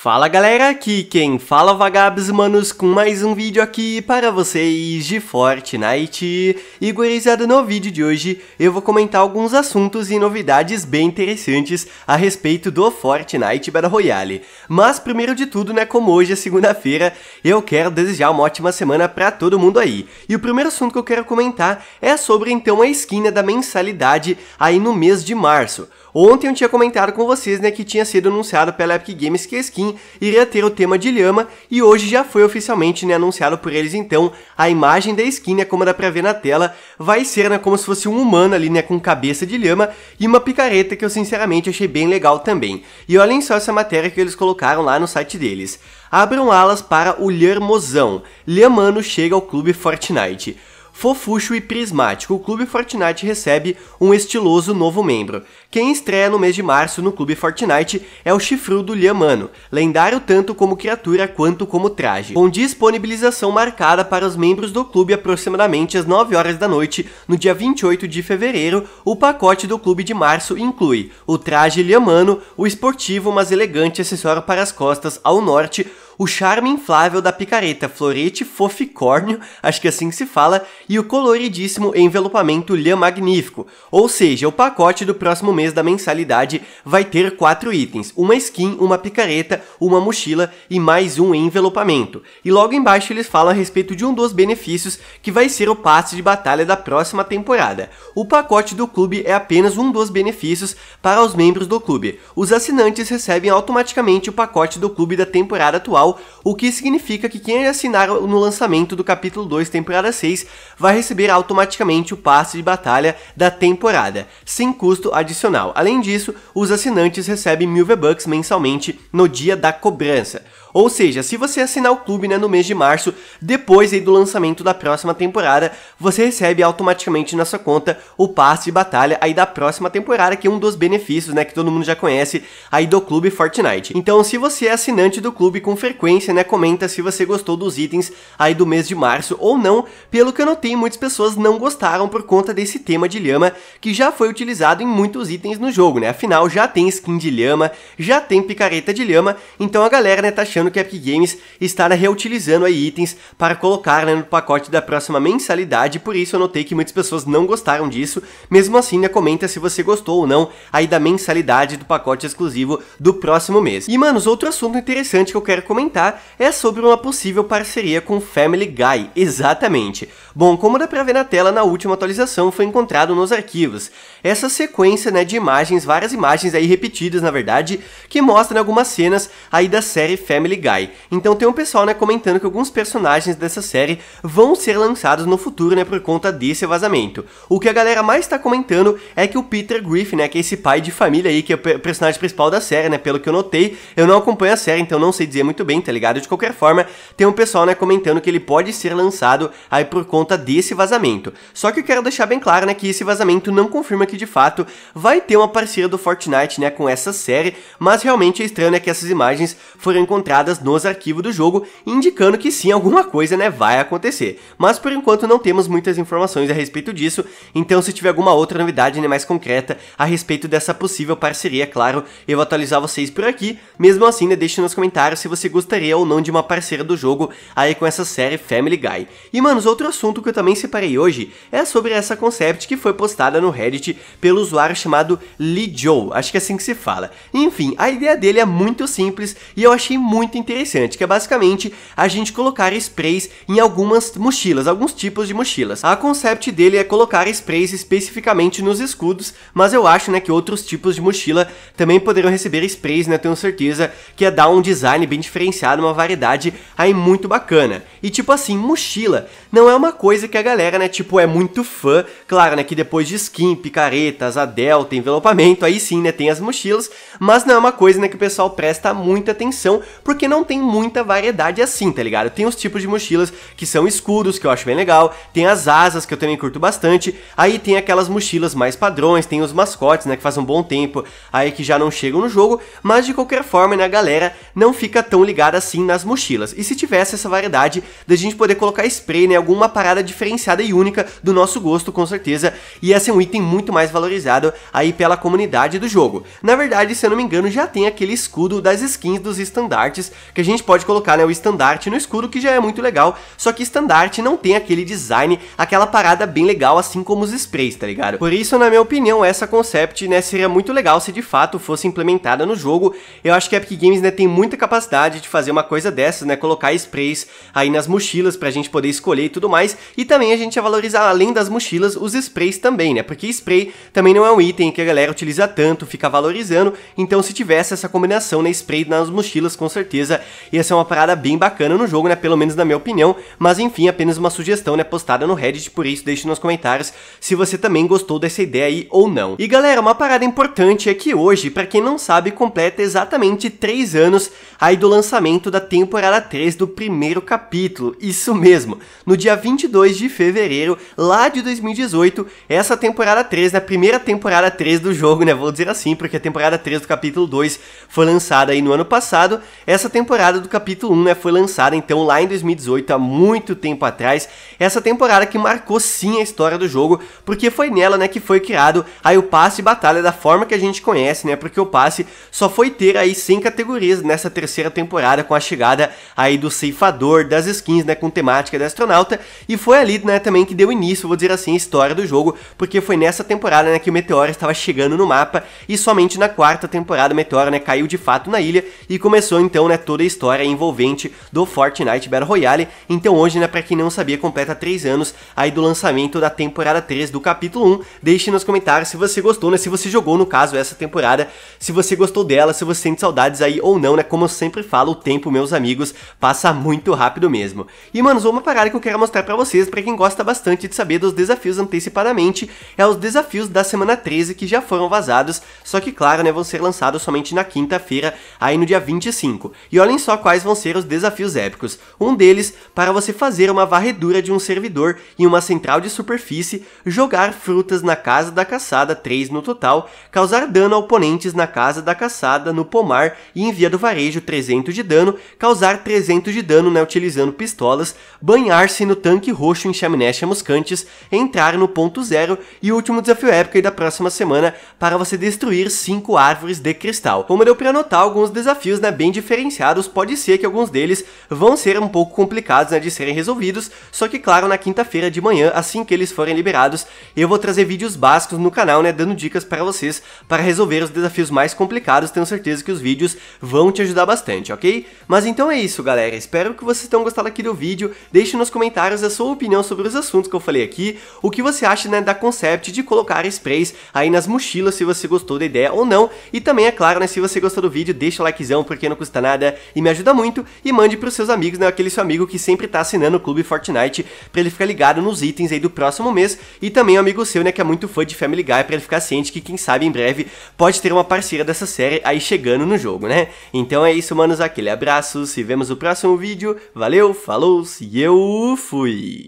Fala galera, aqui quem fala é vagabos manos com mais um vídeo aqui para vocês de Fortnite e gurizada no vídeo de hoje eu vou comentar alguns assuntos e novidades bem interessantes a respeito do Fortnite Battle Royale mas primeiro de tudo né, como hoje é segunda-feira eu quero desejar uma ótima semana para todo mundo aí e o primeiro assunto que eu quero comentar é sobre então a esquina né, da mensalidade aí no mês de março Ontem eu tinha comentado com vocês né, que tinha sido anunciado pela Epic Games que a skin iria ter o tema de lhama e hoje já foi oficialmente né, anunciado por eles então a imagem da skin, né, como dá pra ver na tela, vai ser né, como se fosse um humano ali né, com cabeça de lhama e uma picareta que eu sinceramente achei bem legal também. E olhem só essa matéria que eles colocaram lá no site deles. Abram alas para o Lhermosão, Lhamano chega ao clube Fortnite fofucho e prismático, o Clube Fortnite recebe um estiloso novo membro. Quem estreia no mês de março no Clube Fortnite é o chifrudo Liamano, lendário tanto como criatura quanto como traje, com disponibilização marcada para os membros do clube aproximadamente às 9 horas da noite, no dia 28 de fevereiro, o pacote do clube de março inclui o traje Liamano, o esportivo mas elegante acessório para as costas ao norte, o charme inflável da picareta florete foficórnio, acho que é assim que se fala, e o coloridíssimo envelopamento lã magnífico. Ou seja, o pacote do próximo mês da mensalidade vai ter quatro itens: uma skin, uma picareta, uma mochila e mais um envelopamento. E logo embaixo eles falam a respeito de um dos benefícios que vai ser o passe de batalha da próxima temporada. O pacote do clube é apenas um dos benefícios para os membros do clube. Os assinantes recebem automaticamente o pacote do clube da temporada atual o que significa que quem assinar no lançamento do capítulo 2, temporada 6, vai receber automaticamente o passe de batalha da temporada, sem custo adicional. Além disso, os assinantes recebem mil V-Bucks mensalmente no dia da cobrança. Ou seja, se você assinar o clube né, no mês de março, depois aí do lançamento da próxima temporada, você recebe automaticamente na sua conta o passe de batalha aí da próxima temporada, que é um dos benefícios né, que todo mundo já conhece aí do clube Fortnite. Então, se você é assinante do clube com frequência, né, comenta se você gostou dos itens aí do mês de março ou não. Pelo que eu notei, muitas pessoas não gostaram por conta desse tema de lhama que já foi utilizado em muitos itens no jogo, né? Afinal, já tem skin de lhama, já tem picareta de lhama, então a galera né, tá achando achando que a Epic Games estará né, reutilizando aí itens para colocar né, no pacote da próxima mensalidade, por isso eu notei que muitas pessoas não gostaram disso. Mesmo assim, né, comenta se você gostou ou não aí da mensalidade do pacote exclusivo do próximo mês. E, manos, outro assunto interessante que eu quero comentar é sobre uma possível parceria com Family Guy, exatamente. Bom, como dá pra ver na tela, na última atualização foi encontrado nos arquivos essa sequência né, de imagens, várias imagens aí repetidas na verdade, que mostram né, algumas cenas aí da série Family Family Guy. Então tem um pessoal, né, comentando que alguns personagens dessa série vão ser lançados no futuro, né, por conta desse vazamento. O que a galera mais está comentando é que o Peter Griffin, né, que é esse pai de família aí, que é o personagem principal da série, né, pelo que eu notei, eu não acompanho a série, então não sei dizer muito bem, tá ligado? De qualquer forma, tem um pessoal, né, comentando que ele pode ser lançado aí por conta desse vazamento. Só que eu quero deixar bem claro, né, que esse vazamento não confirma que de fato vai ter uma parceria do Fortnite, né, com essa série, mas realmente é estranho, né, que essas imagens foram encontradas nos arquivos do jogo, indicando que sim, alguma coisa né, vai acontecer. Mas por enquanto não temos muitas informações a respeito disso, então se tiver alguma outra novidade né, mais concreta a respeito dessa possível parceria, claro, eu vou atualizar vocês por aqui. Mesmo assim, né, deixe nos comentários se você gostaria ou não de uma parceira do jogo aí com essa série Family Guy. E manos, outro assunto que eu também separei hoje é sobre essa concept que foi postada no Reddit pelo usuário chamado Lee Joe, acho que é assim que se fala. Enfim, a ideia dele é muito simples e eu achei muito muito interessante, que é basicamente a gente colocar sprays em algumas mochilas, alguns tipos de mochilas. A concept dele é colocar sprays especificamente nos escudos, mas eu acho, né, que outros tipos de mochila também poderão receber sprays, né, tenho certeza que é dar um design bem diferenciado, uma variedade aí muito bacana. E tipo assim, mochila não é uma coisa que a galera, né, tipo, é muito fã, claro, né, que depois de skin, picaretas, a delta, envelopamento, aí sim, né, tem as mochilas, mas não é uma coisa, né, que o pessoal presta muita atenção, porque porque não tem muita variedade assim, tá ligado? Tem os tipos de mochilas que são escuros, que eu acho bem legal, tem as asas, que eu também curto bastante, aí tem aquelas mochilas mais padrões, tem os mascotes, né, que faz um bom tempo, aí que já não chegam no jogo, mas de qualquer forma, né, a galera não fica tão ligada assim nas mochilas. E se tivesse essa variedade da gente poder colocar spray, né, alguma parada diferenciada e única do nosso gosto, com certeza, ia ser um item muito mais valorizado aí pela comunidade do jogo. Na verdade, se eu não me engano, já tem aquele escudo das skins dos estandartes que a gente pode colocar, né? O estandarte no escuro, que já é muito legal, só que estandarte não tem aquele design, aquela parada bem legal, assim como os sprays, tá ligado? Por isso, na minha opinião, essa concept, né, seria muito legal se de fato fosse implementada no jogo. Eu acho que a Epic Games, né, tem muita capacidade de fazer uma coisa dessas, né, colocar sprays aí nas mochilas pra gente poder escolher e tudo mais, e também a gente ia valorizar, além das mochilas, os sprays também, né, porque spray também não é um item que a galera utiliza tanto, fica valorizando, então se tivesse essa combinação, né, spray nas mochilas, com certeza pesquisa. Ia ser uma parada bem bacana no jogo, né? Pelo menos na minha opinião. Mas enfim, apenas uma sugestão, né? Postada no Reddit, por isso deixe nos comentários se você também gostou dessa ideia aí ou não. E galera, uma parada importante é que hoje, para quem não sabe, completa exatamente 3 anos aí do lançamento da temporada 3 do primeiro capítulo. Isso mesmo, no dia 22 de fevereiro, lá de 2018, essa temporada 3, na né? primeira temporada 3 do jogo, né? Vou dizer assim, porque a temporada 3 do capítulo 2 foi lançada aí no ano passado. Essa essa temporada do capítulo 1 né, foi lançada então lá em 2018, há muito tempo atrás. Essa temporada que marcou sim a história do jogo, porque foi nela né, que foi criado aí o passe batalha da forma que a gente conhece, né? Porque o passe só foi ter aí 100 categorias nessa terceira temporada com a chegada aí do ceifador, das skins, né, com temática da astronauta, e foi ali, né, também que deu início, vou dizer assim, a história do jogo, porque foi nessa temporada, né, que o meteoro estava chegando no mapa e somente na quarta temporada o meteoro, né, caiu de fato na ilha e começou então né, toda a história envolvente do Fortnite Battle Royale. Então hoje, né, pra quem não sabia, completa 3 anos aí do lançamento da temporada 3 do capítulo 1. Deixe nos comentários se você gostou, né, se você jogou, no caso, essa temporada, se você gostou dela, se você sente saudades aí ou não, né, como eu sempre falo, o tempo, meus amigos, passa muito rápido mesmo. E, manos, uma parada que eu quero mostrar pra vocês, pra quem gosta bastante de saber dos desafios antecipadamente, é os desafios da semana 13 que já foram vazados, só que, claro, né, vão ser lançados somente na quinta-feira, aí no dia 25 e olhem só quais vão ser os desafios épicos. Um deles, para você fazer uma varredura de um servidor em uma central de superfície, jogar frutas na casa da caçada, 3 no total, causar dano a oponentes na casa da caçada, no pomar e em via do varejo, 300 de dano, causar 300 de dano né, utilizando pistolas, banhar-se no tanque roxo em chaminés chamuscantes, entrar no ponto zero e o último desafio épico da próxima semana para você destruir 5 árvores de cristal. Como deu para anotar, alguns desafios né, bem diferentes diferenciados, pode ser que alguns deles vão ser um pouco complicados né, de serem resolvidos, só que claro, na quinta-feira de manhã, assim que eles forem liberados, eu vou trazer vídeos básicos no canal, né, dando dicas para vocês para resolver os desafios mais complicados, tenho certeza que os vídeos vão te ajudar bastante, ok? Mas então é isso, galera, espero que vocês tenham gostado aqui do vídeo, deixe nos comentários a sua opinião sobre os assuntos que eu falei aqui, o que você acha né, da concept de colocar sprays aí nas mochilas, se você gostou da ideia ou não, e também, é claro, né, se você gostou do vídeo, deixa o likezão, porque não custa nada, e me ajuda muito. E mande pros seus amigos, né? Aquele seu amigo que sempre tá assinando o Clube Fortnite pra ele ficar ligado nos itens aí do próximo mês. E também um amigo seu, né? Que é muito fã de Family Guy pra ele ficar ciente que, quem sabe, em breve pode ter uma parceira dessa série aí chegando no jogo, né? Então é isso, manos. Aquele abraço. Se vemos no próximo vídeo. Valeu, falou e eu fui!